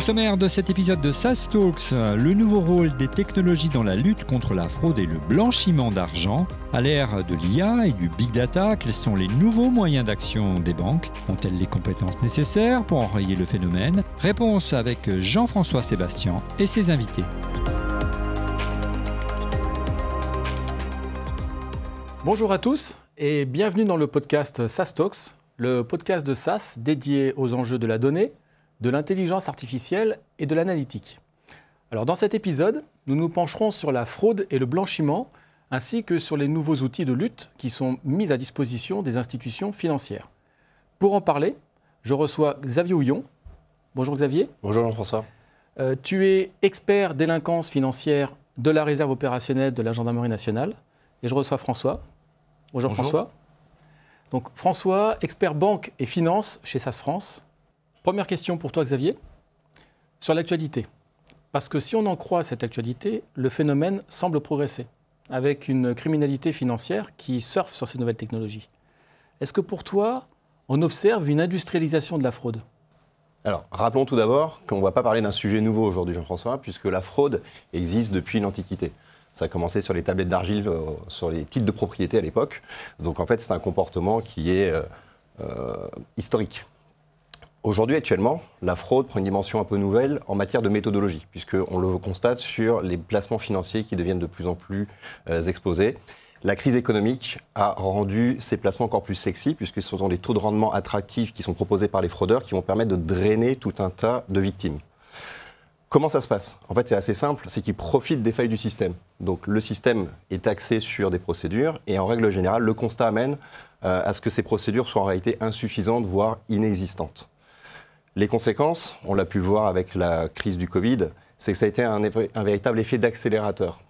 Au sommaire de cet épisode de SAS Talks, le nouveau rôle des technologies dans la lutte contre la fraude et le blanchiment d'argent. À l'ère de l'IA et du big data, quels sont les nouveaux moyens d'action des banques Ont-elles les compétences nécessaires pour enrayer le phénomène Réponse avec Jean-François Sébastien et ses invités. Bonjour à tous et bienvenue dans le podcast SAS Talks, le podcast de SAS dédié aux enjeux de la donnée, de l'intelligence artificielle et de l'analytique. Alors dans cet épisode, nous nous pencherons sur la fraude et le blanchiment, ainsi que sur les nouveaux outils de lutte qui sont mis à disposition des institutions financières. Pour en parler, je reçois Xavier Houillon. Bonjour Xavier. Bonjour Jean-François. Euh, tu es expert délinquance financière de la réserve opérationnelle de la Gendarmerie nationale. Et je reçois François. Bonjour, François. Donc François, expert banque et finance chez SAS France. Première question pour toi, Xavier, sur l'actualité. Parce que si on en croit cette actualité, le phénomène semble progresser, avec une criminalité financière qui surfe sur ces nouvelles technologies. Est-ce que pour toi, on observe une industrialisation de la fraude alors, rappelons tout d'abord qu'on ne va pas parler d'un sujet nouveau aujourd'hui, Jean-François, puisque la fraude existe depuis l'Antiquité. Ça a commencé sur les tablettes d'argile, euh, sur les titres de propriété à l'époque. Donc, en fait, c'est un comportement qui est euh, euh, historique. Aujourd'hui, actuellement, la fraude prend une dimension un peu nouvelle en matière de méthodologie, puisqu'on le constate sur les placements financiers qui deviennent de plus en plus euh, exposés. La crise économique a rendu ces placements encore plus sexy, puisque ce sont des taux de rendement attractifs qui sont proposés par les fraudeurs qui vont permettre de drainer tout un tas de victimes. Comment ça se passe En fait, c'est assez simple, c'est qu'ils profitent des failles du système. Donc le système est axé sur des procédures et en règle générale, le constat amène euh, à ce que ces procédures soient en réalité insuffisantes, voire inexistantes. Les conséquences, on l'a pu voir avec la crise du Covid, c'est que ça a été un, véritable effet d'accélérateur.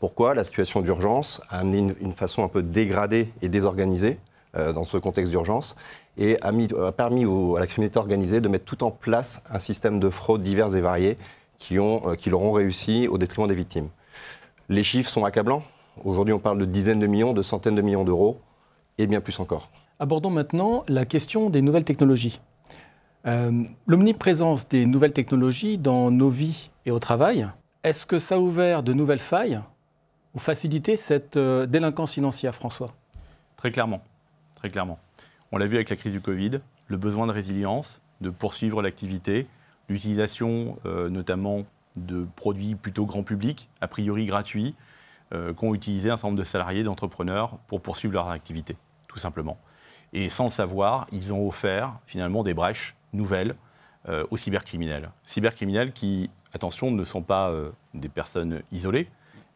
Pourquoi La situation d'urgence a amené une, façon un peu dégradée et désorganisée euh, dans ce contexte d'urgence et a, permis à la criminalité organisée de mettre tout en place un système de fraudes diverses et variées qui, ont, euh, qui l'auront réussi au détriment des victimes. Les chiffres sont accablants. Aujourd'hui, on parle de dizaines de millions, de centaines de millions d'euros et bien plus encore. Abordons maintenant la question des nouvelles technologies. Euh, l'omniprésence des nouvelles technologies dans nos vies et au travail, est-ce que ça a ouvert de nouvelles failles ou facilité cette euh, délinquance financière, François Très clairement, très clairement. On l'a vu avec la crise du Covid, le besoin de résilience, de poursuivre l'activité, l'utilisation euh, notamment de produits plutôt grand public, a priori gratuits, qu'ont utilisé un certain nombre de salariés, d'entrepreneurs pour poursuivre leur activité, tout simplement. Et sans le savoir, ils ont offert finalement des brèches nouvelles euh, aux cybercriminels. Cybercriminels qui, attention, ne sont pas euh, des personnes isolées,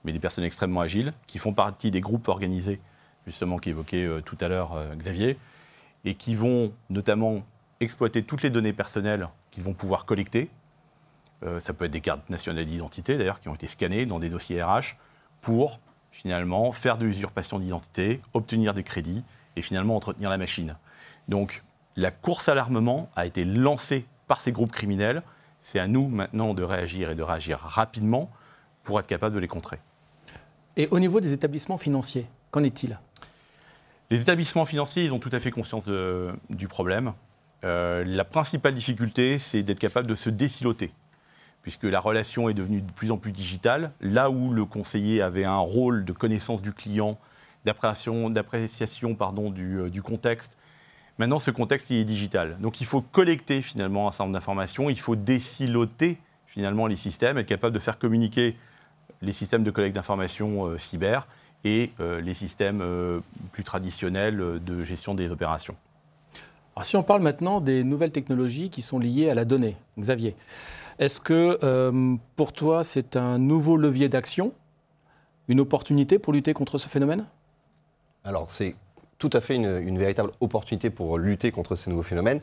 mais des personnes extrêmement agiles, qui font partie des groupes organisés, justement, qu'évoquait euh, tout à l'heure Xavier, et qui vont notamment exploiter toutes les données personnelles qu'ils vont pouvoir collecter. ça peut être des cartes nationales d'identité, d'ailleurs, qui ont été scannées dans des dossiers RH pour, finalement, faire de l'usurpation d'identité, obtenir des crédits et finalement entretenir la machine. Donc la course à l'armement a été lancée par ces groupes criminels. C'est à nous maintenant de réagir et de réagir rapidement pour être capable de les contrer. Et au niveau des établissements financiers, qu'en est-il Les établissements financiers, ils ont tout à fait conscience du problème. Euh, la principale difficulté, c'est d'être capable de se désiloter, puisque la relation est devenue de plus en plus digitale. Là où le conseiller avait un rôle de connaissance du client, d'appréciation euh, du, contexte. Maintenant, ce contexte, il est digital. Donc, il faut collecter finalement un certain nombre d'informations, il faut déciloter finalement les systèmes, être capable de faire communiquer les systèmes de collecte d'informations euh, cyber et euh, les systèmes plus traditionnels de gestion des opérations. Alors, si on parle maintenant des nouvelles technologies qui sont liées à la donnée, Xavier, est-ce que pour toi c'est un nouveau levier d'action, une opportunité pour lutter contre ce phénomène alors, c'est tout à fait une, véritable opportunité pour lutter contre ces nouveaux phénomènes.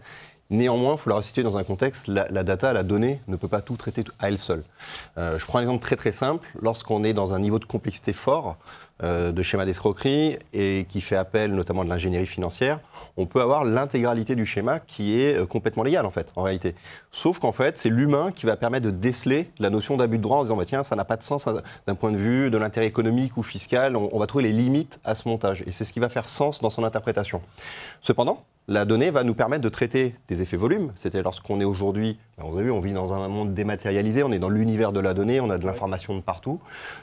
Néanmoins, il faut la resituer dans un contexte. La, data, la donnée, ne peut pas tout traiter à elle seule. Euh, je prends un exemple très très simple. Lorsqu'on est dans un niveau de complexité fort euh, de schéma d'escroquerie et qui fait appel notamment de l'ingénierie financière, on peut avoir l'intégralité du schéma qui est euh, complètement légal en fait, en réalité. Sauf qu'en fait, c'est l'humain qui va permettre de déceler la notion d'abus de droit en disant bah, tiens, ça n'a pas de sens d'un point de vue de l'intérêt économique ou fiscal. on va trouver les limites à ce montage et c'est ce qui va faire sens dans son interprétation. Cependant, la donnée va nous permettre de traiter des effets volumes. C'était lorsqu'on est aujourd'hui, on ben, avez vu, on vit dans un monde dématérialisé, on est dans l'univers de la donnée, on a de l'information de partout.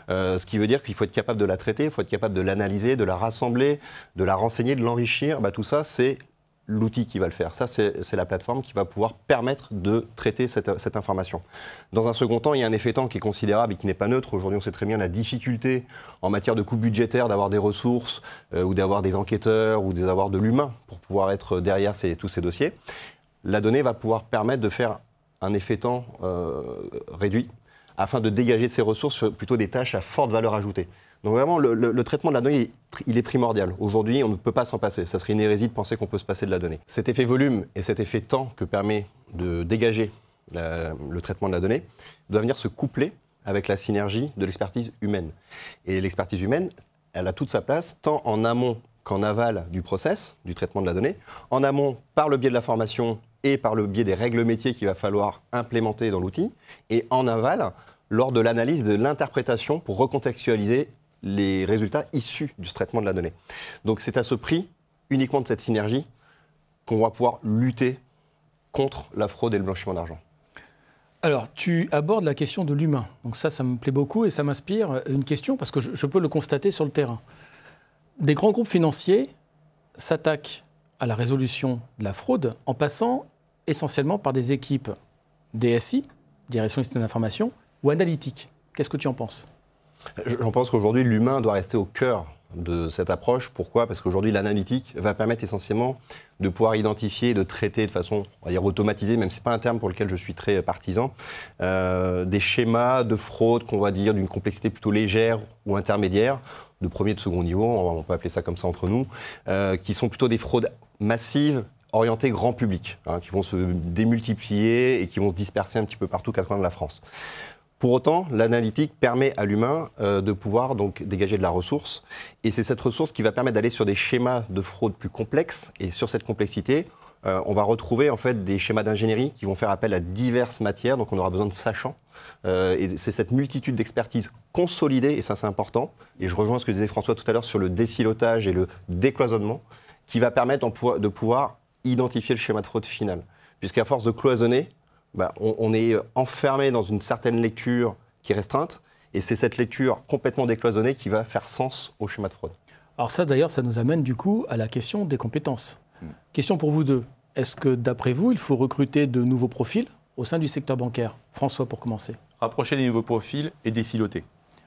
Euh, ce qui veut dire qu'il faut être capable de la traiter, il faut être capable de l'analyser, de la rassembler, de la renseigner, de l'enrichir. Ben, tout ça, c'est l'outil qui va le faire. Ça, c'est la plateforme qui va pouvoir permettre de traiter cette, information. Dans un second temps, il y a un effet temps qui est considérable et qui n'est pas neutre. Aujourd'hui, on sait très bien la difficulté en matière de coûts budgétaires d'avoir des ressources euh, ou d'avoir des enquêteurs ou d'avoir de l'humain pour pouvoir être derrière tous ces dossiers. La donnée va pouvoir permettre de faire un effet temps euh, réduit afin de dégager de ces ressources plutôt des tâches à forte valeur ajoutée. Donc vraiment, le, traitement de la donnée, il est primordial. Aujourd'hui, on ne peut pas s'en passer. Ça serait une hérésie de penser qu'on peut se passer de la donnée. Cet effet volume et cet effet temps que permet de dégager le traitement de la donnée doit venir se coupler avec la synergie de l'expertise humaine. Et l'expertise humaine, elle a toute sa place, tant en amont qu'en aval du process, du traitement de la donnée. En amont, par le biais de la formation et par le biais des règles métiers qu'il va falloir implémenter dans l'outil. Et en aval, lors de l'analyse de l'interprétation pour recontextualiser les résultats issus du traitement de la donnée. Donc c'est à ce prix, uniquement de cette synergie, qu'on va pouvoir lutter contre la fraude et le blanchiment d'argent. Alors, tu abordes la question de l'humain. Donc ça, ça me plaît beaucoup et ça m'inspire une question parce que je, je peux le constater sur le terrain. Des grands groupes financiers s'attaquent à la résolution de la fraude en passant essentiellement par des équipes DSI, Direction Système d'Information, ou analytiques. Qu'est-ce que tu en penses J'en pense qu'aujourd'hui, l'humain doit rester au cœur de cette approche. Pourquoi Parce qu'aujourd'hui, l'analytique va permettre essentiellement de pouvoir identifier, de traiter de façon, on va dire, automatisée, même ce n'est pas un terme pour lequel je suis très euh, partisan, euh, des schémas de fraude qu'on va dire d'une complexité plutôt légère ou intermédiaire, de premier et de second niveau, on peut appeler ça comme ça entre nous, euh, qui sont plutôt des fraudes massives, orientées grand public, hein, qui vont se démultiplier et qui vont se disperser un petit peu partout quatre coins de la France. Pour autant, l'analytique permet à l'humain euh, de pouvoir donc dégager de la ressource, et c'est cette ressource qui va permettre d'aller sur des schémas de fraude plus complexes. Et sur cette complexité, euh, on va retrouver en fait des schémas d'ingénierie qui vont faire appel à diverses matières, donc on aura besoin de sachants. Euh, et c'est cette multitude d'expertises consolidées, et ça c'est important. Et je rejoins ce que disait François tout à l'heure sur le décilotage et le décloisonnement, qui va permettre de pouvoir identifier le schéma de fraude final. Puisqu'à force de cloisonner, bah, on, est enfermé dans une certaine lecture qui est restreinte, et c'est cette lecture complètement décloisonnée qui va faire sens au schéma de fraude. Alors ça, d'ailleurs, ça nous amène du coup à la question des compétences. Hmm. Question pour vous deux. Est-ce que, d'après vous, il faut recruter de nouveaux profils au sein du secteur bancaire François, pour commencer. Rapprocher des nouveaux profils et des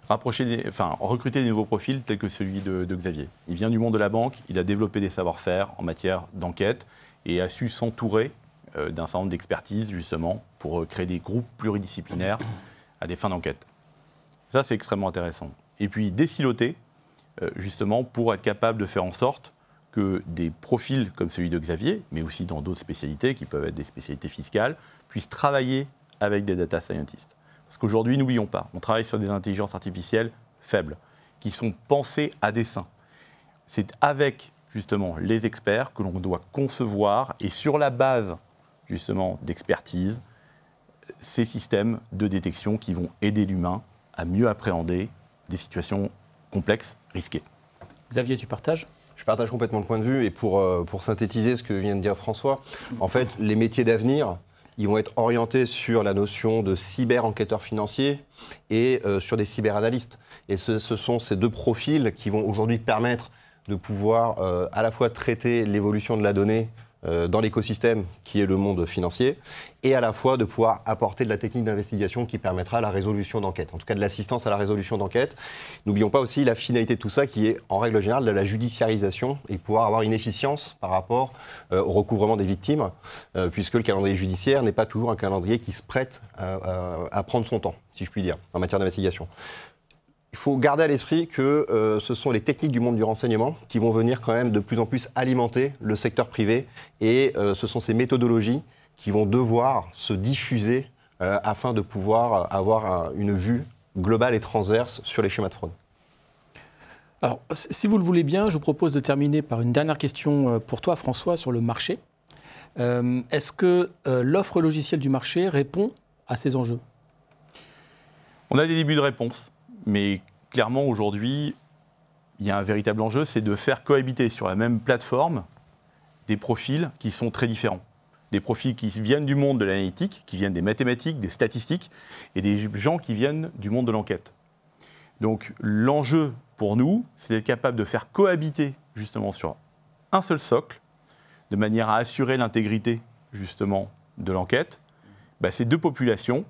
Rapprocher enfin, recruter des nouveaux profils tels que celui de, de Xavier. Il vient du monde de la banque, il a développé des savoir-faire en matière d'enquête et a su s'entourer euh, d'un centre d'expertise justement, pour euh, créer des groupes pluridisciplinaires à des fins d'enquête. Ça, c'est extrêmement intéressant. Et puis, déciloter, euh, justement, pour être capable de faire en sorte que des profils comme celui de Xavier, mais aussi dans d'autres spécialités, qui peuvent être des spécialités fiscales, puissent travailler avec des data scientists. Parce qu'aujourd'hui, n'oublions pas, on travaille sur des intelligences artificielles faibles, qui sont pensées à dessein. C'est avec justement les experts que l'on doit concevoir et sur la base justement d'expertise, ces systèmes de détection qui vont aider l'humain à mieux appréhender des situations complexes, risquées. Xavier, tu partages je partage complètement le point de vue et pour, euh, pour synthétiser ce que vient de dire François, en fait, les métiers d'avenir, ils vont être orientés sur la notion de cyber enquêteur financier et euh, sur des cyber-analystes. Et ce, ce, sont ces deux profils qui vont aujourd'hui permettre de pouvoir euh, à la fois traiter l'évolution de la donnée euh, dans l'écosystème qui est le monde financier, et à la fois de pouvoir apporter de la technique d'investigation qui permettra la résolution d'enquête, en tout cas de l'assistance à la résolution d'enquête. N'oublions pas aussi la finalité de tout ça qui est en règle générale la judiciarisation et pouvoir avoir une efficience par rapport euh, au recouvrement des victimes, euh, puisque le calendrier judiciaire n'est pas toujours un calendrier qui se prête à prendre son temps, si je puis dire, en matière d'investigation il faut garder à l'esprit que euh, ce sont les techniques du monde du renseignement qui vont venir quand même de plus en plus alimenter le secteur privé et euh, ce sont ces méthodologies qui vont devoir se diffuser euh, afin de pouvoir avoir une vue globale et transverse sur les schémas de fraude. Alors, si vous le voulez bien, je vous propose de terminer par une dernière question pour toi, François, sur le marché. Est-ce que l'offre logicielle du marché répond à ces enjeux On a des débuts de réponse. Mais clairement, aujourd'hui, il y a un véritable enjeu, c'est de faire cohabiter sur la même plateforme des profils qui sont très différents. Des profils qui viennent du monde de l'analytique, qui viennent des mathématiques, des statistiques, et des gens qui viennent du monde de l'enquête. Donc l'enjeu pour nous, c'est d'être capable de faire cohabiter justement sur un seul socle, de manière à assurer l'intégrité justement de l'enquête, bah, ces deux populations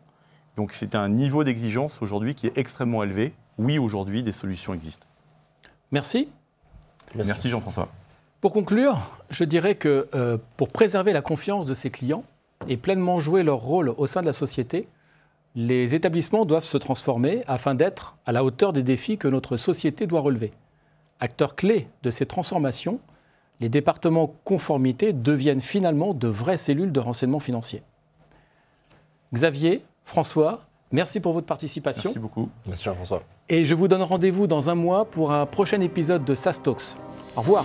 donc c'est un niveau d'exigence aujourd'hui qui est extrêmement élevé. Oui, aujourd'hui, des solutions existent. Merci. Merci Jean-François. Pour conclure, je dirais que euh, pour préserver la confiance de ses clients et pleinement jouer leur rôle au sein de la société, les établissements doivent se transformer afin d'être à la hauteur des défis que notre société doit relever. Acteurs clés de ces transformations, les départements conformité deviennent finalement de vraies cellules de renseignement financier. Xavier, François, merci pour votre participation. Merci beaucoup. Merci françois Et je vous donne rendez-vous dans un mois pour un prochain épisode de Sastox. Talks. Au revoir.